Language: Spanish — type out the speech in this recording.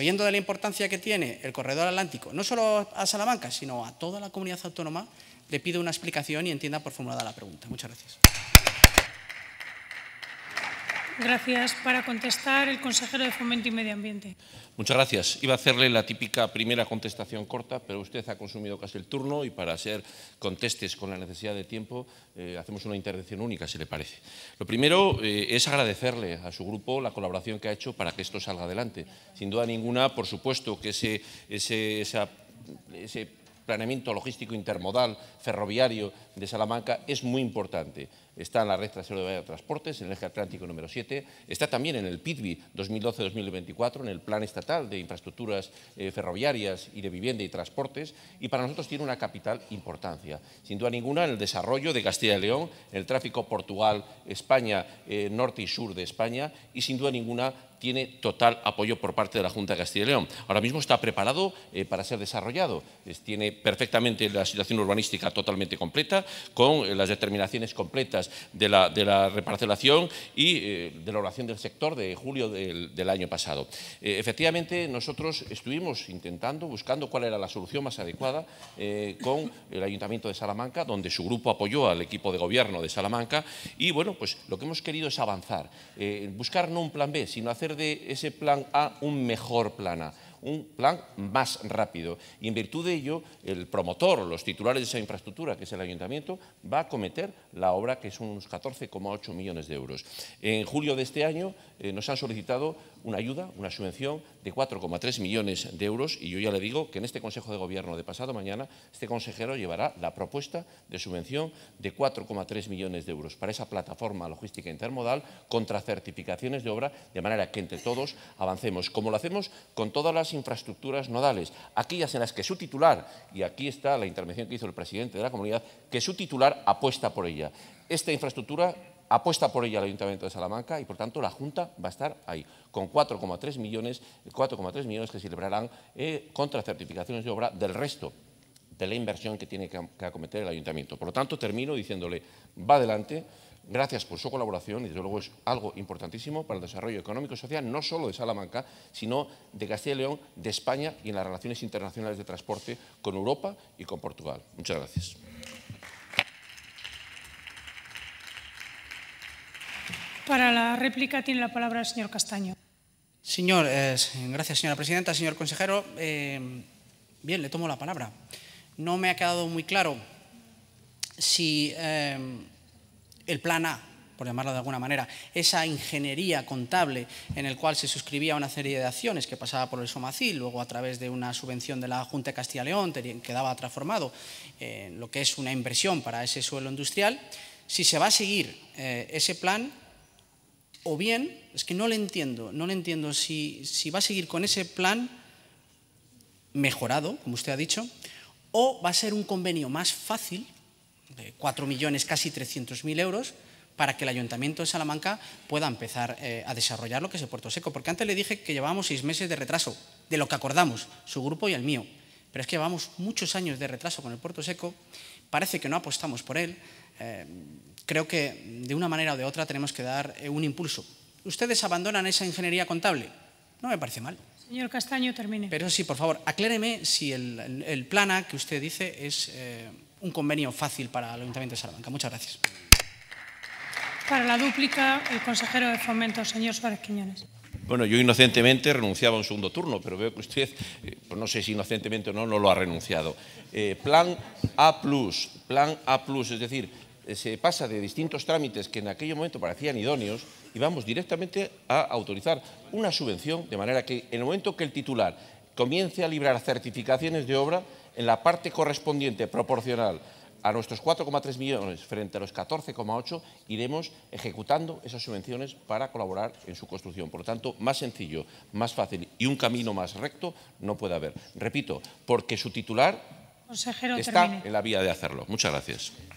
Oyendo de la importancia que tiene el corredor atlántico, no solo a Salamanca, sino a toda la comunidad autónoma, le pido una explicación y entienda por formulada la pregunta. Muchas gracias. Gracias. Para contestar, el consejero de Fomento y Medio Ambiente. Muchas gracias. Iba a hacerle la típica primera contestación corta, pero usted ha consumido casi el turno y para ser contestes con la necesidad de tiempo, eh, hacemos una intervención única, si le parece. Lo primero eh, es agradecerle a su grupo la colaboración que ha hecho para que esto salga adelante. Sin duda ninguna, por supuesto, que ese, ese, ese planeamiento logístico intermodal ferroviario de Salamanca es muy importante está en la red trasero de transportes, en el eje atlántico número 7, está también en el PIB 2012-2024, en el Plan Estatal de Infraestructuras eh, Ferroviarias y de Vivienda y Transportes, y para nosotros tiene una capital importancia. Sin duda ninguna, en el desarrollo de Castilla y León, en el tráfico Portugal-España, eh, norte y sur de España, y sin duda ninguna tiene total apoyo por parte de la Junta de Castilla y León. Ahora mismo está preparado eh, para ser desarrollado. tiene perfectamente la situación urbanística totalmente completa, con las determinaciones completas de la, reparcelación y eh, de la oración del sector de julio del, año pasado. Eh, efectivamente, nosotros estuvimos intentando, buscando cuál era la solución más adecuada eh, con el Ayuntamiento de Salamanca, donde su grupo apoyó al equipo de gobierno de Salamanca y, bueno, pues lo que hemos querido es avanzar, buscar no un plan B, sino hacer de ese plan A un mejor plan A un plan más rápido. Y en virtud de ello, el promotor, los titulares de esa infraestructura, que es el ayuntamiento, va a cometer la obra que son unos 14,8 millones de euros. En julio de este año eh, nos han solicitado una ayuda, una subvención de 4,3 millones de euros y yo ya le digo que en este Consejo de Gobierno de pasado mañana este consejero llevará la propuesta de subvención de 4,3 millones de euros para esa plataforma logística intermodal contra certificaciones de obra de manera que entre todos avancemos, como lo hacemos con todas las infraestructuras nodales, aquellas en las que su titular, y aquí está la intervención que hizo el presidente de la comunidad, que su titular apuesta por ella. Esta infraestructura apuesta por ella el Ayuntamiento de Salamanca y, por tanto, la Junta va a estar ahí, con 4,3 millones, millones que se celebrarán eh, contra certificaciones de obra del resto de la inversión que tiene que, que acometer el Ayuntamiento. Por lo tanto, termino diciéndole, va adelante. Gracias por su colaboración y desde luego es algo importantísimo para el desarrollo económico y social no solo de Salamanca, sino de Castilla y León, de España y en las relaciones internacionales de transporte con Europa y con Portugal. Muchas gracias. Para la réplica tiene la palabra el señor Castaño. Señor, eh, gracias señora presidenta. Señor consejero, eh, bien, le tomo la palabra. No me ha quedado muy claro si... Eh, el plan A, por llamarlo de alguna manera, esa ingeniería contable en el cual se suscribía una serie de acciones que pasaba por el Somacil, luego a través de una subvención de la Junta de Castilla y León quedaba transformado en lo que es una inversión para ese suelo industrial, si se va a seguir eh, ese plan o bien, es que no le entiendo, no le entiendo si, si va a seguir con ese plan mejorado, como usted ha dicho, o va a ser un convenio más fácil de 4 millones, casi mil euros, para que el Ayuntamiento de Salamanca pueda empezar eh, a desarrollar lo que es el puerto seco. Porque antes le dije que llevábamos seis meses de retraso, de lo que acordamos, su grupo y el mío. Pero es que llevamos muchos años de retraso con el puerto seco, parece que no apostamos por él. Eh, creo que de una manera o de otra tenemos que dar eh, un impulso. Ustedes abandonan esa ingeniería contable. No me parece mal. Señor Castaño, termine. Pero sí, por favor, acléreme si el, el, el plana que usted dice es un convenio fácil para el Ayuntamiento de Salamanca. Muchas gracias. Para la dúplica, el consejero de Fomento, señor Suárez Quiñones. Bueno, yo inocentemente renunciaba a un segundo turno, pero veo que usted, eh, pues no sé si inocentemente o no, no lo ha renunciado. Eh, plan A+, plan A+, es decir, eh, se pasa de distintos trámites que en aquel momento parecían idóneos y vamos directamente a autorizar una subvención, de manera que en el momento que el titular comience a librar certificaciones de obra, en la parte correspondiente proporcional a nuestros 4,3 millones frente a los 14,8 iremos ejecutando esas subvenciones para colaborar en su construcción. Por lo tanto, más sencillo, más fácil y un camino más recto no puede haber. Repito, porque su titular está en la vía de hacerlo. Muchas gracias.